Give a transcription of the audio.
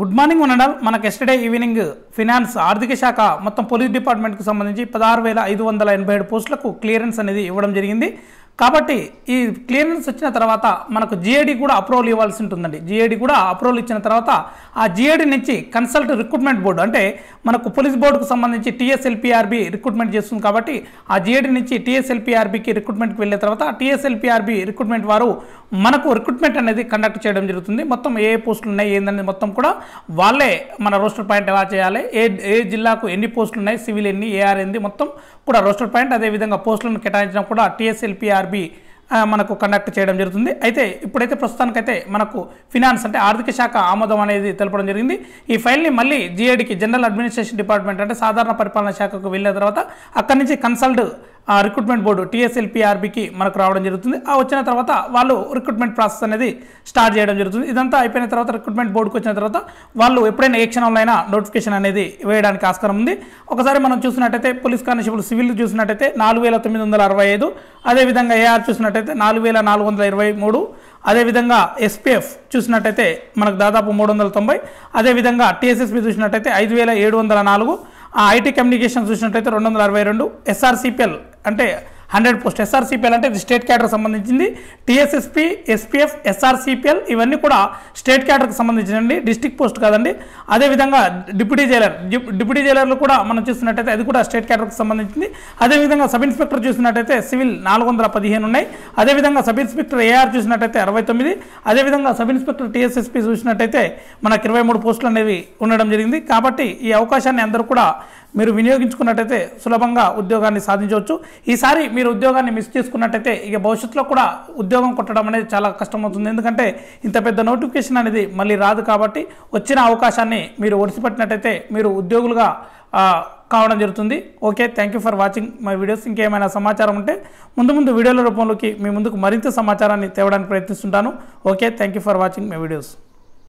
good morning ఉండడం మనకు yesterday evening finance ఆర్థిక శాఖ మొత్తం పోలీస్ డిపార్ట్మెంట్కి సంబంధించి పదహారు వేల ఐదు వందల ఎనభై ఏడు పోస్టులకు క్లియరెన్స్ అనేది ఇవ్వడం జరిగింది కాబట్టి ఈ క్లియరెన్స్ వచ్చిన తర్వాత మనకు జిఏడి కూడా అప్రూవల్ ఇవ్వాల్సి ఉంటుందండి జిఏడి కూడా అప్రూవల్ ఇచ్చిన తర్వాత ఆ జిఏడి నుంచి కన్సల్ట్ రిక్రూట్మెంట్ బోర్డు అంటే మనకు పోలీస్ బోర్డుకు సంబంధించి టీఎస్ఎల్పిఆర్బి రిక్రూట్మెంట్ చేస్తుంది కాబట్టి ఆ జిఏడి నుంచి టీఎస్ఎల్పిఆర్బికి రిక్రూట్మెంట్కి వెళ్ళిన తర్వాత టీఎస్ఎల్పిఆర్బి రిక్రూట్మెంట్ వారు మనకు రిక్రూట్మెంట్ అనేది కండక్ట్ చేయడం జరుగుతుంది మొత్తం ఏ పోస్టులు ఉన్నాయి ఏందనేది మొత్తం కూడా వాళ్ళే మన రోస్టర్ పాయింట్ ఎలా చేయాలి ఏ ఏ జిల్లాకు ఎన్ని పోస్టులు ఉన్నాయి సివిల్ ఎన్ని ఏఆర్ ఎన్ని మొత్తం కూడా రోస్టర్ పాయింట్ అదేవిధంగా పోస్టులను కేటాయించడం కూడా టీఎస్ఎల్పిఆర్ ఆర్బీ మనకు కండక్ట్ చేయడం జరుగుతుంది అయితే ఇప్పుడైతే ప్రస్తుతానికైతే మనకు ఫినాన్స్ అంటే ఆర్థిక శాఖ ఆమోదం అనేది తెలపడం జరిగింది ఈ ఫైల్ని మళ్ళీ జీఏడికి జనరల్ అడ్మినిస్ట్రేషన్ డిపార్ట్మెంట్ అంటే సాధారణ పరిపాలన శాఖకు వెళ్ళిన తర్వాత అక్కడి నుంచి కన్సల్ట్ రిక్రూట్మెంట్ బోర్డు టీఎస్ఎల్పిఆర్బికి మనకు రావడం జరుగుతుంది ఆ వచ్చిన తర్వాత వాళ్ళు రిక్రూట్మెంట్ ప్రాసెస్ అనేది స్టార్ట్ చేయడం జరుగుతుంది ఇదంతా అయిపోయిన తర్వాత రిక్రూట్మెంట్ బోర్డుకి వచ్చిన తర్వాత వాళ్ళు ఎప్పుడైనా ఏ క్షణంలోనైనా నోటిఫికేషన్ అనేది వేయడానికి ఆస్కారం ఉంది ఒకసారి మనం చూసినట్టయితే పోలీస్ కానిస్టేబుల్ సివిల్ చూసినట్టయితే నాలుగు వేల తొమ్మిది వందల అరవై ఐదు అదేవిధంగా ఏఆర్ చూసినట్టయితే నాలుగు వేల నాలుగు వందల ఇరవై మూడు అదేవిధంగా ఎస్పీఎఫ్ చూసినట్టయితే మనకు దాదాపు మూడు వందల తొంభై అదేవిధంగా టీఎస్ఎస్పీ చూసినట్టయితే ఐదు వేల ఏడు వందల నాలుగు ఐటీ కమ్యూనికేషన్ చూసినట్లయితే రెండు వందల అరవై రెండు ఎస్ఆర్సిపిఎల్ అంటే హండ్రెడ్ పోస్ట్ ఎస్ఆర్సీపీఎల్ అంటే ఇది స్టేట్ క్యాడర్కి సంబంధించింది టీఎస్ఎస్పి ఎస్పీఎఫ్ ఎస్ఆర్సీపీఎల్ ఇవన్నీ కూడా స్టేట్ క్యాడర్కి సంబంధించినండి డిస్టిక్ పోస్ట్ కాదండి అదేవిధంగా డిప్యూటీ జైలర్ డిప్యూటీ జైలర్లు కూడా మనం చూసినట్టయితే అది కూడా స్టేట్ క్యాడర్కి సంబంధించింది అదేవిధంగా సబ్ ఇన్స్పెక్టర్ చూసినట్టయితే సివిల్ నాలుగు వందల పదిహేను ఉన్నాయి అదేవిధంగా సబ్ ఇన్స్పెక్టర్ ఏఆర్ చూసినట్టయితే అరవై తొమ్మిది అదేవిధంగా సబ్ ఇన్స్పెక్టర్ టీఎస్ఎస్పి చూసినట్టయితే మనకు ఇరవై మూడు పోస్టులు అనేవి ఉండడం జరిగింది కాబట్టి ఈ అవకాశాన్ని అందరూ కూడా మీరు వినియోగించుకున్నట్టయితే సులభంగా ఉద్యోగాన్ని సాధించవచ్చు ఈసారి మీరు ఉద్యోగాన్ని మిస్ చేసుకున్నట్టయితే ఇక భవిష్యత్తులో కూడా ఉద్యోగం కొట్టడం అనేది చాలా కష్టమవుతుంది ఎందుకంటే ఇంత పెద్ద నోటిఫికేషన్ అనేది మళ్ళీ రాదు కాబట్టి వచ్చిన అవకాశాన్ని మీరు ఒడిసిపెట్టినట్టయితే మీరు ఉద్యోగులుగా కావడం జరుగుతుంది okay thank you for watching my videos ఇంకేమైనా సమాచారం ఉంటే ముందు ముందు వీడియోల రూపంలోకి మీ ముందుకు మరింత సమాచారాన్ని తేవడానికి ప్రయత్నిస్తుంటాను okay thank you for watching my videos